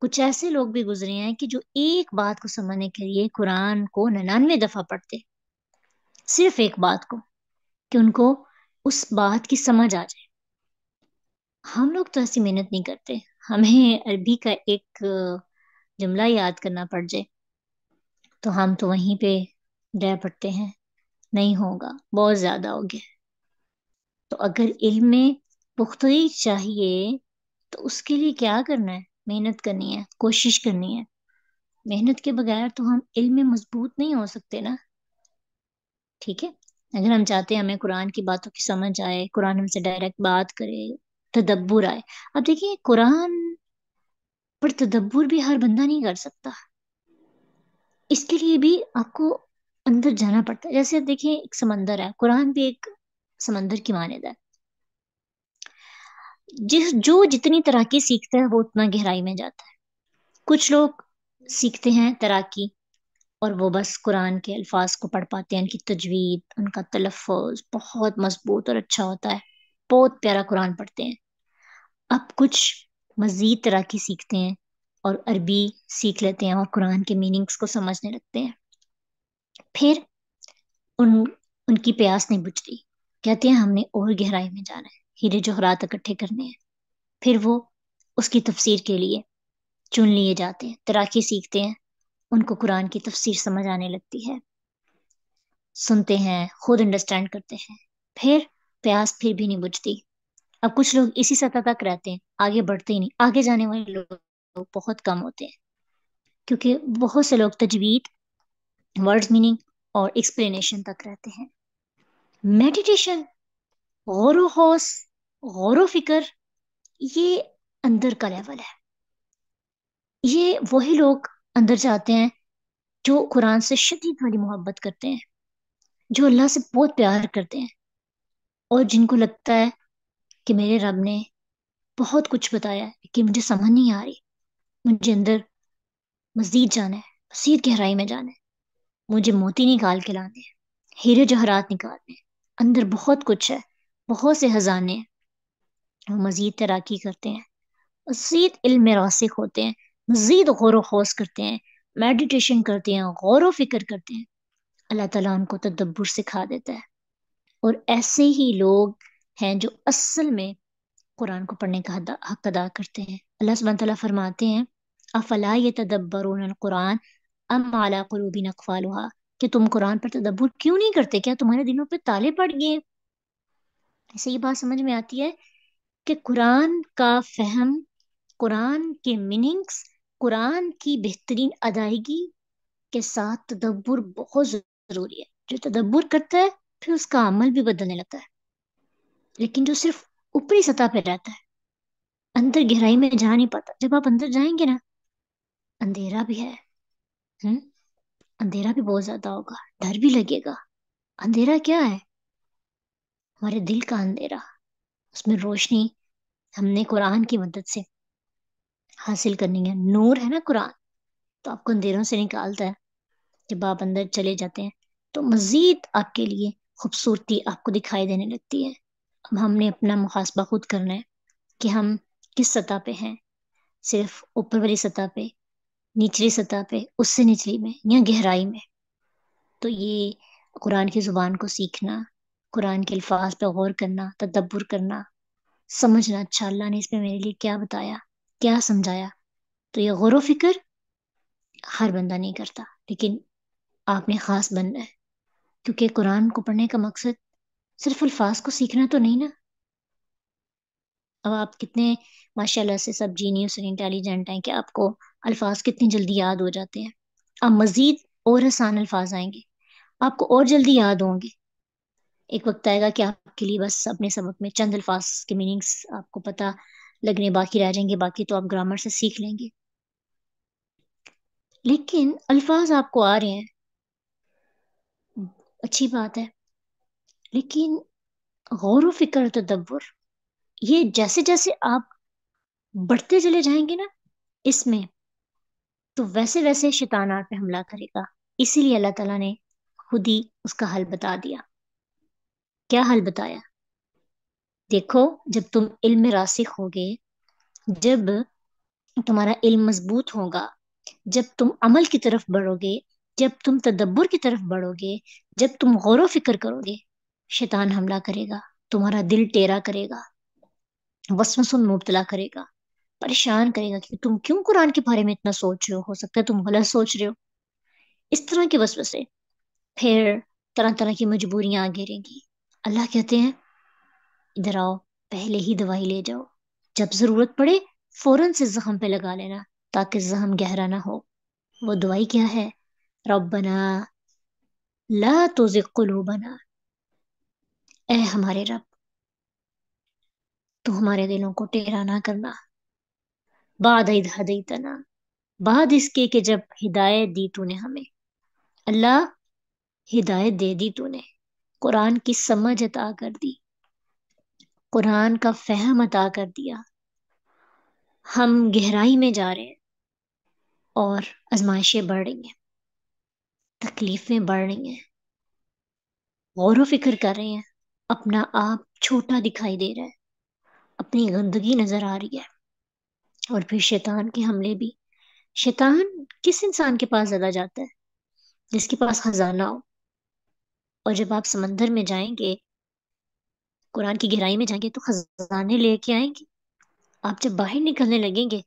कुछ ऐसे लोग भी गुजरे हैं कि जो एक बात को समझने के लिए कुरान को नन्यानवे दफा पढ़ते सिर्फ एक बात को कि उनको उस बात की समझ आ जाए हम लोग तो ऐसी मेहनत नहीं करते हमें अरबी का एक जुमला याद करना पड़ जाए तो हम तो वहीं पे रह पड़ते हैं नहीं होगा बहुत ज़्यादा हो गया तो अगर इल्म में पुख्तगी चाहिए तो उसके लिए क्या करना है मेहनत करनी है कोशिश करनी है मेहनत के बगैर तो हम इल्म में मजबूत नहीं हो सकते ना ठीक है अगर हम चाहते हैं हमें कुरान की बातों की समझ आए कुरान हमसे डायरेक्ट बात करे तदब्बर आए अब देखिए कुरान पर तदब्बर भी हर बंदा नहीं कर सकता इसके लिए भी आपको अंदर जाना पड़ता है जैसे देखिए एक समंदर है कुरान भी एक समंदर की मान्यता है जिस जो जितनी तैराकी सीखता है वो उतना गहराई में जाता है कुछ लोग सीखते हैं तैराकी और वो बस कुरान के अल्फाज को पढ़ पाते हैं उनकी तजवीद उनका तलफ़ बहुत मजबूत और अच्छा होता है बहुत प्यारा कुरान पढ़ते हैं अब कुछ मज़ीद तैराकी सीखते हैं और अरबी सीख लेते हैं और कुरान के मीनिंग्स को समझने लगते हैं फिर उन उनकी प्यास नहीं बुझती कहते हैं हमने और गहराई में जाना है हीरे जोहरात इकट्ठे करने हैं फिर वो उसकी तफसीर के लिए चुन लिए जाते हैं तैराकी सीखते हैं उनको कुरान की तफसीर समझ आने लगती है सुनते हैं खुद अंडरस्टैंड करते हैं फिर प्यास फिर भी नहीं बुझती अब कुछ लोग इसी सतह तक रहते हैं आगे बढ़ते ही नहीं आगे जाने वाले लोग बहुत कम होते हैं क्योंकि बहुत से लोग तजवीद वर्ड्स मीनिंग और एक्सप्लेनेशन तक रहते हैं मेडिटेशन गौर होश गौर फिक्र ये अंदर का लेवल है ये वही लोग अंदर जाते हैं जो कुरान से शदीद वाली मोहब्बत करते हैं जो अल्लाह से बहुत प्यार करते हैं और जिनको लगता है कि मेरे रब ने बहुत कुछ बताया कि मुझे समझ नहीं आ रही मुझे अंदर मजीद जाना है मजीद गहराई में जाना है मुझे मोती निकाल के लाने हैं हीरे जहरात निकालने अंदर बहुत कुछ है बहुत से हजाने हैं मज़ीद तैराकी करते हैं मज़ीद इल्म रासिक होते हैं मज़ीद गौर वोस करते हैं मेडिटेशन करते हैं गौर व फिक्र करते हैं अल्लाह ताला उनको तदब्बर सिखा देता है और ऐसे ही लोग हैं जो असल में कुरान को पढ़ने का हक अदा करते हैं अल्लाह सुबह तला फरमाते हैं अफला ये तदब्बर कुरान अम आला कलूबी नकफाल कि तुम कुरान पर तदब्बर क्यों नहीं करते क्या तुम्हारे दिलों पर ताले पड़ गए ऐसे ये बात समझ में आती है कि कुरान का फहम कुरान के मीनिंग्स कुरान की बेहतरीन अदायगी के साथ तदब्बर बहुत ज़रूरी है जो तदब्बर करता है फिर उसका अमल भी बदलने लगता है लेकिन जो सिर्फ ऊपरी सतह पर रहता है अंदर गहराई में जा नहीं पाता जब आप अंदर जाएंगे ना अंधेरा भी है हम्म अंधेरा भी बहुत ज्यादा होगा डर भी लगेगा अंधेरा क्या है हमारे दिल का अंधेरा उसमें रोशनी हमने कुरान की मदद से हासिल करनी है नूर है ना कुरान तो आपको अंधेरों से निकालता है जब आप अंदर चले जाते हैं तो मज़ीद आपके लिए खूबसूरती आपको दिखाई देने लगती है अब हमने अपना मुहासबा खुद करना है कि हम किस सतह पे हैं सिर्फ ऊपर वाली सतह पे निचली सतह पे उससे निचली में या गहराई में तो ये कुरान की ज़ुबान को सीखना कुरान के अल्फाज पर गौर करना तदब्बर करना समझना अच्छा अल्लाह ने इसमें मेरे लिए क्या बताया क्या समझाया तो ये गौर फिक्र हर बंदा नहीं करता लेकिन आपने ख़ास बनना है क्योंकि कुरान को पढ़ने का मकसद सिर्फ अल्फाज को सीखना तो नहीं ना अब आप कितने माशाल्लाह से सब जीनियस और इंटेलिजेंट हैं कि आपको अल्फाज कितनी जल्दी याद हो जाते हैं अब मज़ीद और आसान अल्फाज आएंगे आपको और जल्दी याद होंगे एक वक्त आएगा कि आपके लिए बस अपने सबक में चंद अल्फाज के मीनिंग्स आपको पता लगने बाकी रह जाएंगे बाकी तो आप ग्रामर से सीख लेंगे लेकिन अल्फाज आपको आ रहे हैं अच्छी बात है लेकिन गौर फिक्र तदब्बर ये जैसे जैसे आप बढ़ते चले जाएंगे ना इसमें तो वैसे वैसे शैतान आप पे हमला करेगा इसीलिए अल्लाह ताला ने खुद ही उसका हल बता दिया क्या हल बताया देखो जब तुम इल्म रासिक होगे जब तुम्हारा इल्म मजबूत होगा जब तुम अमल की तरफ बढ़ोगे जब तुम तदब्बर की तरफ बढ़ोगे जब तुम गौर फिक्र करोगे शैतान हमला करेगा तुम्हारा दिल टेरा करेगा सुन मुबतला करेगा परेशान करेगा कि तुम क्यों कुरान के बारे में इतना सोच रहे हो हो सकता है तुम गलत सोच रहे हो इस तरह के वसवसे फिर तरह तरह की मजबूरियां रहेंगी अल्लाह कहते हैं इधर आओ पहले ही दवाई ले जाओ जब जरूरत पड़े फौरन से जख्म पे लगा लेना ताकि जख्म गहरा ना हो वो दवाई क्या है रबना ला तो बना ए हमारे रब तू हमारे दिलों को टेरा ना करना बाद हदई तना बाद इसके के जब हिदायत दी तूने हमें अल्लाह हिदायत दे दी तूने कुरान की समझ अता कर दी कुरान का फहम अता कर दिया हम गहराई में जा रहे हैं और आजमाइशें बढ़ रही हैं तकलीफें बढ़ रही हैं गौर फिक्र कर रहे हैं अपना आप छोटा दिखाई दे रहा है अपनी गंदगी नजर आ रही है और फिर शैतान के हमले भी शैतान किस इंसान के पास ज्यादा जाता है जिसके पास खजाना हो और जब आप समंदर में जाएंगे कुरान की गहराई में जाएंगे तो खजाने लेके आएंगे आप जब बाहर निकलने लगेंगे